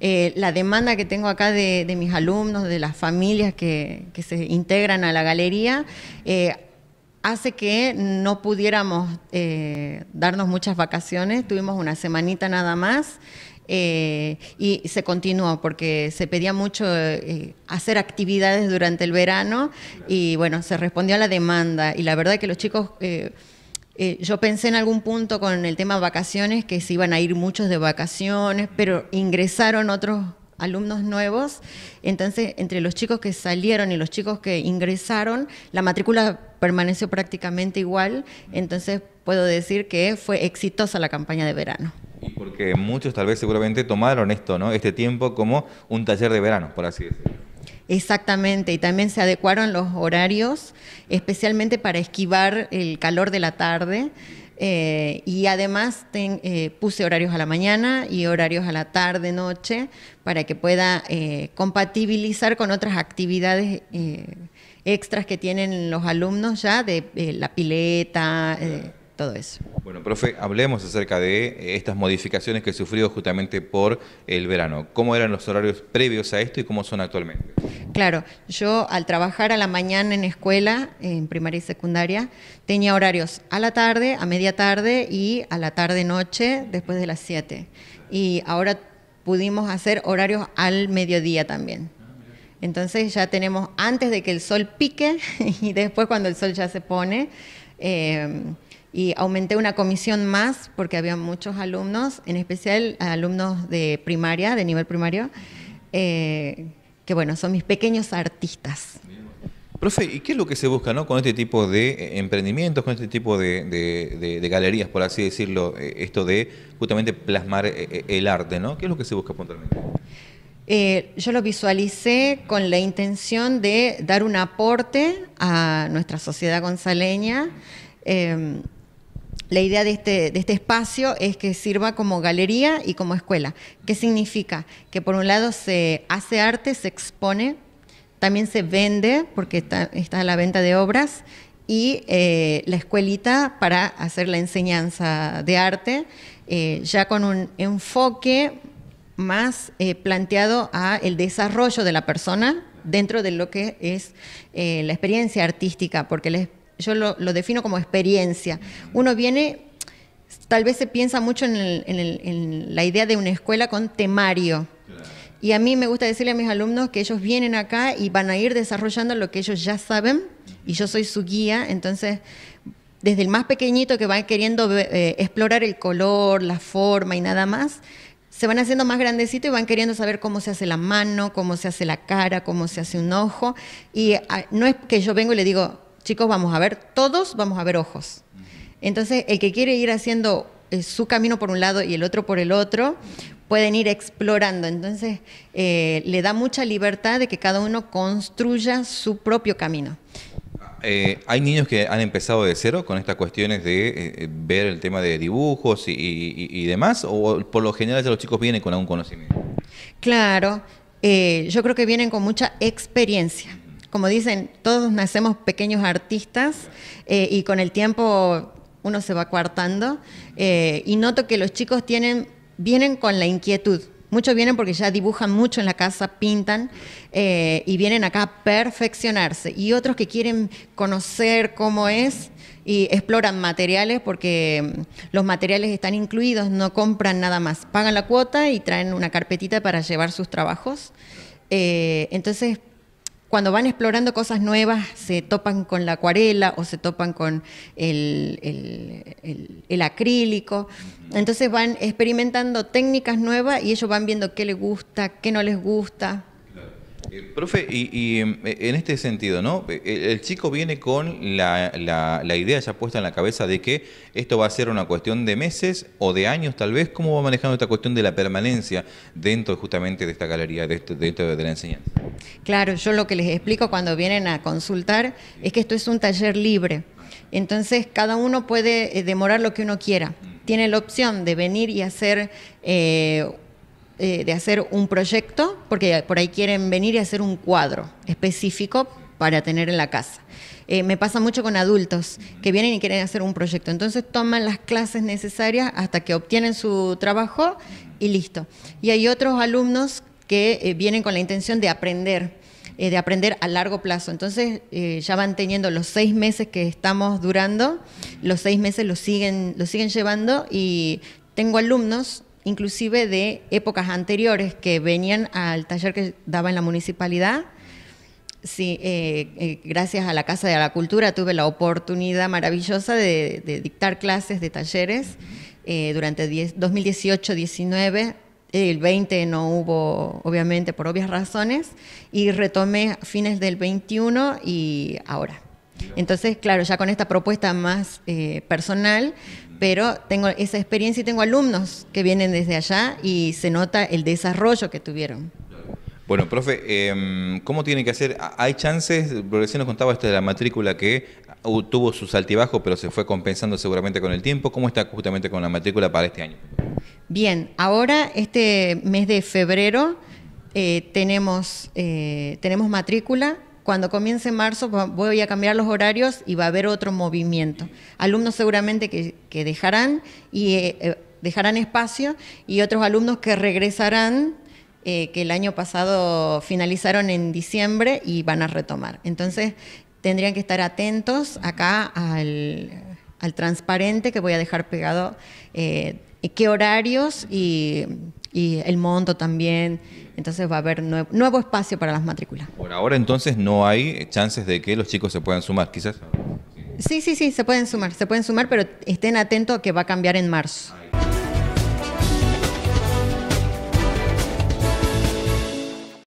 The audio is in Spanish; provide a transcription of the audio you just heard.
Eh, la demanda que tengo acá de, mis alumnos, de las familias que, se integran a la galería, eh, hace que no pudiéramos eh, darnos muchas vacaciones, tuvimos una semanita nada más. y se continuó porque se pedía mucho hacer actividades durante el verano y bueno, se respondió a la demanda y la verdad que los chicos... Eh, yo pensé en algún punto con el tema vacaciones, que se iban a ir muchos de vacaciones, pero ingresaron otros alumnos nuevos. Entonces, entre los chicos que salieron y los chicos que ingresaron, la matrícula permaneció prácticamente igual. Entonces, puedo decir que fue exitosa la campaña de verano. Y porque muchos tal vez seguramente tomaron esto, ¿no? Este tiempo como un taller de verano, por así decirlo. Exactamente, y también se adecuaron los horarios, especialmente para esquivar el calor de la tarde. Eh, y además eh, puse horarios a la mañana y horarios a la tarde, noche, para que pueda eh, compatibilizar con otras actividades extras que tienen los alumnos ya, de la pileta, todo eso. Bueno, profe, hablemos acerca de estas modificaciones que sufrió justamente por el verano. ¿Cómo eran los horarios previos a esto y cómo son actualmente? Claro, yo al trabajar a la mañana en escuela, en primaria y secundaria, tenía horarios a la tarde, a media tarde y a la tarde-noche después de las 7. Y ahora pudimos hacer horarios al mediodía también. Entonces ya tenemos antes de que el sol pique y después cuando el sol ya se pone. Em, y aumenté una comisión más porque había muchos alumnos, en especial alumnos de primaria, de nivel primario, eh, que bueno, son mis pequeños artistas. Profe, ¿y qué es lo que se busca ¿no? con este tipo de eh, emprendimientos, con este tipo de, galerías, por así decirlo, eh, esto de justamente plasmar eh, el arte? ¿no? ¿Qué es lo que se busca puntualmente? yo lo visualicé con la intención de dar un aporte a nuestra sociedad gonzaleña. Em, la idea de este, de este espacio es que sirva como galería y como escuela. ¿Qué significa? Que por un lado se hace arte, se expone, también se vende, porque está, está a la venta de obras, y eh, la escuelita para hacer la enseñanza de arte, eh, ya con un enfoque más eh, planteado a el desarrollo de la persona dentro de lo que es la experiencia artística, porque la experiencia yo lo, defino como experiencia. Uno viene, tal vez se piensa mucho en, la idea de una escuela con temario. Y a mí me gusta decirle a mis alumnos que ellos vienen acá y van a ir desarrollando lo que ellos ya saben y yo soy su guía, entonces desde el más pequeñito que va queriendo eh, explorar el color, la forma y nada más, se van haciendo más grandecitos y van queriendo saber cómo se hace la mano, cómo se hace la cara, cómo se hace un ojo. Y ah, no es que yo vengo y le digo, chicos, vamos a ver todos, vamos a ver ojos. Entonces, el que quiere ir haciendo eh, su camino por un lado y el otro por el otro, pueden ir explorando. Entonces, eh, le da mucha libertad de que cada uno construya su propio camino. Ah, eh, ¿Hay niños que han empezado de cero con estas cuestiones de ver el tema de dibujos y, demás? ¿O por lo general ya los chicos vienen con algún conocimiento? Claro, yo creo que vienen con mucha experiencia como dicen, todos nacemos pequeños artistas eh, y con el tiempo uno se va coartando. Eh, y noto que los chicos tienen, vienen con la inquietud. Muchos vienen porque ya dibujan mucho en la casa, pintan eh, y vienen acá a perfeccionarse. Y otros que quieren conocer cómo es y exploran materiales porque mm, los materiales están incluidos, no compran nada más. Pagan la cuota y traen una carpetita para llevar sus trabajos. entonces cuando van explorando cosas nuevas, se topan con la acuarela o se topan con el, acrílico. Entonces van experimentando técnicas nuevas y ellos van viendo qué les gusta, qué no les gusta. Eh, profe, y, em, e, en este sentido, ¿no? E, el, chico viene con la, idea ya puesta en la cabeza de que esto va a ser una cuestión de meses o de años, tal vez. ¿Cómo va manejando esta cuestión de la permanencia dentro justamente de esta galería, de dentro de la enseñanza? Claro, yo lo que les explico cuando vienen a consultar es que esto es un taller libre. Entonces, cada uno puede eh, demorar lo que uno quiera. Tiene la opción de venir y hacer eh, eh, de hacer un proyecto, porque por ahí quieren venir y hacer un cuadro específico para tener en la casa. Eh, me pasa mucho con adultos que vienen y quieren hacer un proyecto. Entonces toman las clases necesarias hasta que obtienen su trabajo y listo. Y hay otros alumnos que eh, vienen con la intención de aprender, de aprender a largo plazo. Entonces ya van teniendo los seis meses que estamos durando, los seis meses los siguen, los siguen llevando y tengo alumnos inclusive de épocas anteriores que venían al taller que daba en la municipalidad. Eh, eh, gracias a la Casa de la Cultura tuve la oportunidad maravillosa de, dictar clases de talleres eh, durante 2018-19. El 20 no hubo, obviamente, por obvias razones, y retomé fines del 21 y ahora. Entonces, claro, ya con esta propuesta más eh, personal, pero tengo esa experiencia y tengo alumnos que vienen desde allá y se nota el desarrollo que tuvieron. Bueno, profe, em, ¿cómo tiene que hacer? ¿Hay chances? Recién nos contaba esto de la matrícula que tuvo sus altibajos, pero se fue compensando seguramente con el tiempo. ¿Cómo está justamente con la matrícula para este año? Bien, ahora este mes de febrero eh, tenemos, eh, tenemos matrícula cuando comience marzo voy a cambiar los horarios y va a haber otro movimiento. Alumnos seguramente que, dejarán y eh, eh, dejarán espacio y otros alumnos que regresarán eh, que el año pasado finalizaron en diciembre y van a retomar. Entonces, tendrían que estar atentos acá al, transparente que voy a dejar pegado qué horarios y y el monto también. Entonces va a haber nuevo, espacio para las matrículas. Por ahora entonces no hay chances de que los chicos se puedan sumar, quizás. Sí, sí, sí, se pueden sumar, se pueden sumar, pero estén atentos a que va a cambiar en marzo.